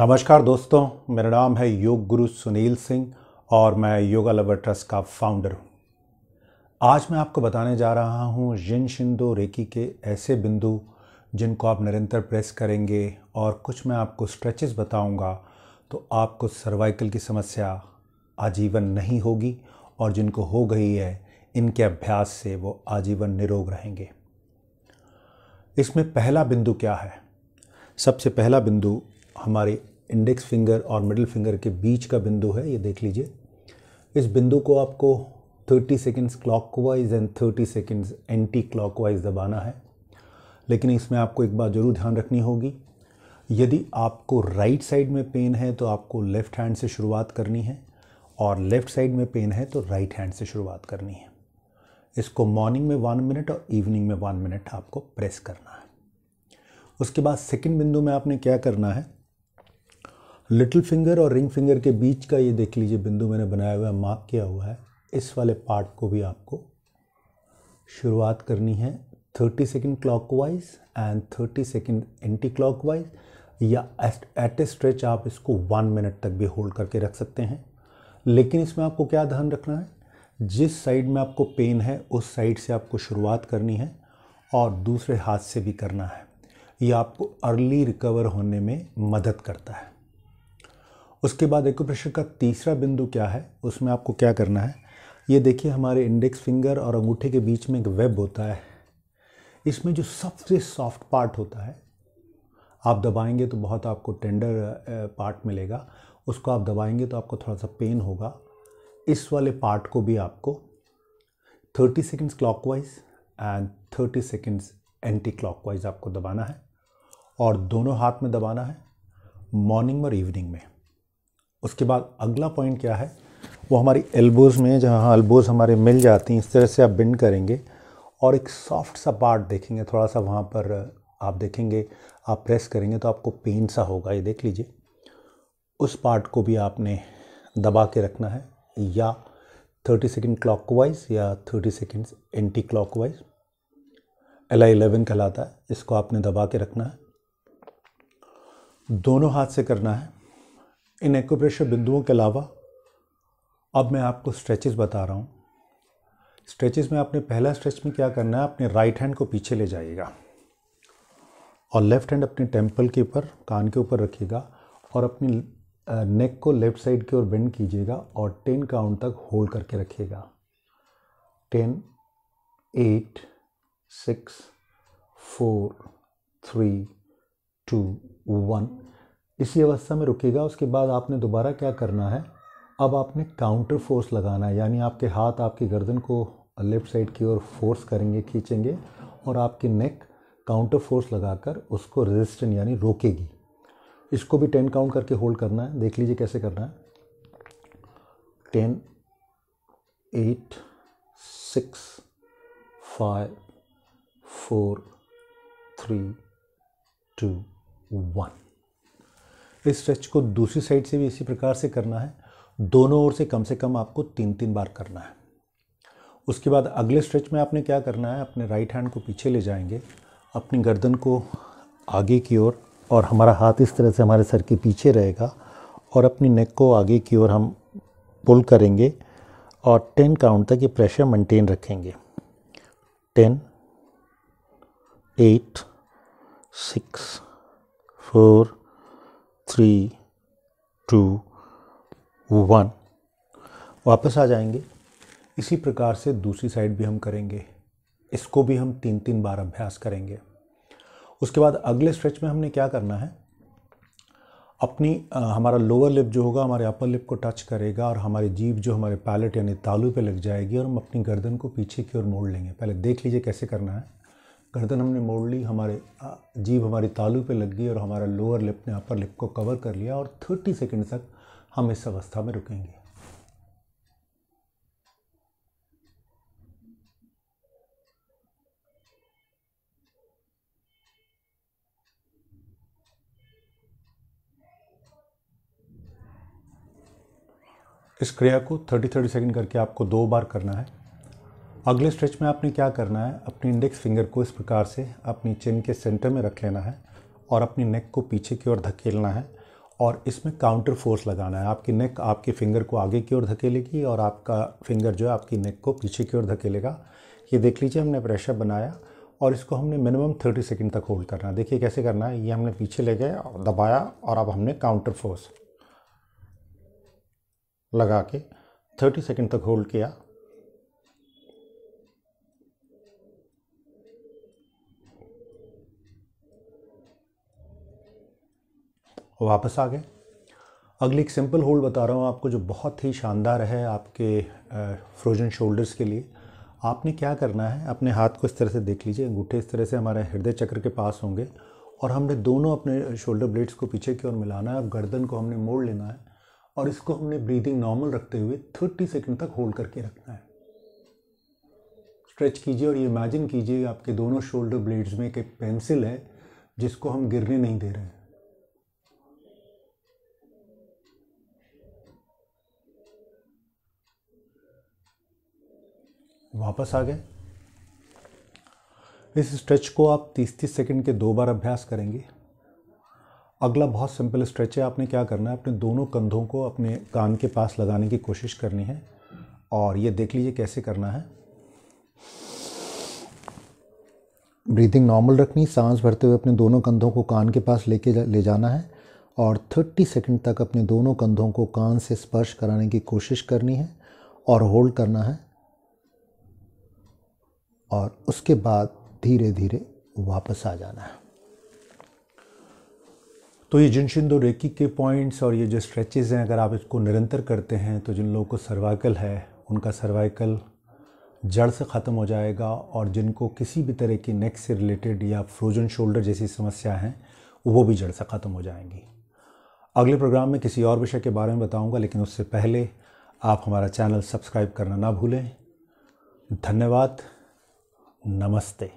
नमस्कार दोस्तों मेरा नाम है योग गुरु सुनील सिंह और मैं योगा लवर ट्रस्ट का फाउंडर हूँ आज मैं आपको बताने जा रहा हूँ जिन शिंदो रेकी के ऐसे बिंदु जिनको आप निरंतर प्रेस करेंगे और कुछ मैं आपको स्ट्रेचेस बताऊंगा तो आपको सर्वाइकल की समस्या आजीवन नहीं होगी और जिनको हो गई है इनके अभ्यास से वो आजीवन निरोग रहेंगे इसमें पहला बिंदु क्या है सबसे पहला बिंदु हमारी इंडेक्स फिंगर और मिडिल फिंगर के बीच का बिंदु है ये देख लीजिए इस बिंदु को आपको 30 seconds wise and 30 seconds anti wise दबाना है लेकिन इसमें आपको एक बात ज़रूर ध्यान रखनी होगी यदि आपको राइट साइड में पेन है तो आपको लेफ़्ट हैंड से शुरुआत करनी है और लेफ़्ट साइड में पेन है तो राइट हैंड से शुरुआत करनी है इसको मॉर्निंग में वन मिनट और इवनिंग में वन मिनट आपको प्रेस करना है उसके बाद सेकंड बिंदु में आपने क्या करना है लिटिल फिंगर और रिंग फिंगर के बीच का ये देख लीजिए बिंदु मैंने बनाया हुआ है मार्क किया हुआ है इस वाले पार्ट को भी आपको शुरुआत करनी है thirty second clockwise and thirty second anti clockwise या एट ए स्ट्रेच आप इसको वन मिनट तक भी होल्ड करके रख सकते हैं लेकिन इसमें आपको क्या ध्यान रखना है जिस साइड में आपको पेन है उस साइड से आपको शुरुआत करनी है और दूसरे हाथ से भी करना है ये आपको अर्ली रिकवर होने में मदद करता है उसके बाद एक्यूप्रेशर का तीसरा बिंदु क्या है उसमें आपको क्या करना है ये देखिए हमारे इंडेक्स फिंगर और अंगूठे के बीच में एक वेब होता है इसमें जो सबसे सॉफ्ट पार्ट होता है आप दबाएंगे तो बहुत आपको टेंडर पार्ट मिलेगा उसको आप दबाएंगे तो आपको थोड़ा सा पेन होगा इस वाले पार्ट को भी आपको 30 seconds clockwise and 30 seconds anti clockwise आपको दबाना है और दोनों हाथ में दबाना है मॉर्निंग और इवनिंग में उसके बाद अगला पॉइंट क्या है वो हमारी एल्बोज़ में जहाँ एल्बोज़ हमारे मिल जाती हैं इस तरह से आप बिंड करेंगे और एक सॉफ्ट सा पार्ट देखेंगे थोड़ा सा वहाँ पर आप देखेंगे आप प्रेस करेंगे तो आपको पेन सा होगा ये देख लीजिए उस पार्ट को भी आपने दबा के रखना है या 30 सेकेंड क्लॉक या 30 second anti wise L I eleven कहलाता है इसको आपने दबा के रखना है दोनों हाथ से करना है इन एक्यूप्रेशर बिंदुओं के अलावा अब मैं आपको स्ट्रेचेस बता रहा हूँ स्ट्रेचेस में आपने पहला स्ट्रेच में क्या करना है अपने राइट हैंड को पीछे ले जाइएगा और लेफ्ट हैंड अपने टेम्पल के ऊपर कान के ऊपर रखिएगा और अपनी नेक को लेफ्ट साइड की ओर बेंड कीजिएगा और टेन काउंट तक होल्ड करके रखिएगा ten eight six four three two one इसी अवस्था में रुकेगा उसके बाद आपने दोबारा क्या करना है अब आपने काउंटर फोर्स लगाना है यानी आपके हाथ आपकी गर्दन को लेफ़्ट साइड की ओर फोर्स करेंगे खींचेंगे और आपकी नेक काउंटर फोर्स लगाकर उसको रेजिस्टेंट यानी रोकेगी इसको भी टेन काउंट करके होल्ड करना है देख लीजिए कैसे करना है ten eight six five four three two one इस स्ट्रेच को दूसरी साइड से भी इसी प्रकार से करना है दोनों ओर से कम से कम आपको तीन तीन बार करना है उसके बाद अगले स्ट्रेच में आपने क्या करना है अपने राइट हैंड को पीछे ले जाएंगे अपनी गर्दन को आगे की ओर और हमारा हाथ इस तरह से हमारे सर के पीछे रहेगा और अपनी नेक को आगे की ओर हम पुल करेंगे और टेन काउंट तक ये प्रेशर मेंटेन रखेंगे ten eight six four three two one वापस आ जाएंगे इसी प्रकार से दूसरी साइड भी हम करेंगे इसको भी हम तीन तीन बार अभ्यास करेंगे उसके बाद अगले स्ट्रेच में हमने क्या करना है अपनी आ, हमारा लोअर लिप जो होगा हमारे अपर लिप को टच करेगा और हमारी जीव जो हमारे पैलेट यानी तालू पे लग जाएगी और हम अपनी गर्दन को पीछे की ओर मोड़ लेंगे पहले देख लीजिए कैसे करना है गर्दन हमने मोड़ ली हमारे जीभ हमारी तालू पे लग गई और हमारा लोअर लिप ने अपर लिप को कवर कर लिया और थर्टी सेकेंड तक हम इस अवस्था में रुकेंगे इस क्रिया को 30 30 सेकंड करके आपको दो बार करना है अगले स्ट्रेच में आपने क्या करना है अपनी इंडेक्स फिंगर को इस प्रकार से अपनी चिन के सेंटर में रख लेना है और अपनी नेक को पीछे की ओर धकेलना है और इसमें काउंटर फोर्स लगाना है आपकी नेक आपके फिंगर को आगे की ओर धकेलेगी और आपका फिंगर जो है आपकी नेक को पीछे की ओर धकेलेगा ये देख लीजिए हमने प्रेशर बनाया और इसको हमने मिनिमम थर्टी सेकेंड तक होल्ड करना है देखिए कैसे करना है ये हमने पीछे ले गए और दबाया और अब हमने काउंटर फोर्स लगा के थर्टी सेकेंड तक होल्ड किया वापस आ गए अगली एक सिंपल होल्ड बता रहा हूँ आपको जो बहुत ही शानदार है आपके फ्रोजन शोल्डर्स के लिए आपने क्या करना है अपने हाथ को इस तरह से देख लीजिए अंगूठे इस तरह से हमारे हृदय चक्र के पास होंगे और हमने दोनों अपने शोल्डर ब्लेड्स को पीछे की ओर मिलाना है और गर्दन को हमने मोड़ लेना है और इसको हमने ब्रीदिंग नॉर्मल रखते हुए थर्टी सेकेंड तक होल्ड करके रखना है स्ट्रेच कीजिए और ये इमेजिन कीजिए आपके दोनों शोल्डर ब्लेड्स में एक पेंसिल है जिसको हम गिरने नहीं दे रहे हैं वापस आ गए इस स्ट्रेच को आप 30-30 सेकंड के दो बार अभ्यास करेंगे अगला बहुत सिंपल स्ट्रेच है आपने क्या करना है अपने दोनों कंधों को अपने कान के पास लगाने की कोशिश करनी है और ये देख लीजिए कैसे करना है ब्रीथिंग नॉर्मल रखनी सांस भरते हुए अपने दोनों कंधों को कान के पास लेके जा, ले जाना है और 30 सेकंड तक अपने दोनों कंधों को कान से स्पर्श कराने की कोशिश करनी है और होल्ड करना है और उसके बाद धीरे धीरे वापस आ जाना है तो ये जिनशिंदो रेकी के पॉइंट्स और ये जो स्ट्रेचेज़ हैं अगर आप इसको निरंतर करते हैं तो जिन लोगों को सर्वाइकल है उनका सर्वाइकल जड़ से ख़त्म हो जाएगा और जिनको किसी भी तरह की नेक से रिलेटेड या फ्रोजन शोल्डर जैसी समस्या हैं वो भी जड़ से ख़त्म हो जाएंगी अगले प्रोग्राम में किसी और विषय के बारे में बताऊंगा लेकिन उससे पहले आप हमारा चैनल सब्सक्राइब करना ना भूलें धन्यवाद नमस्ते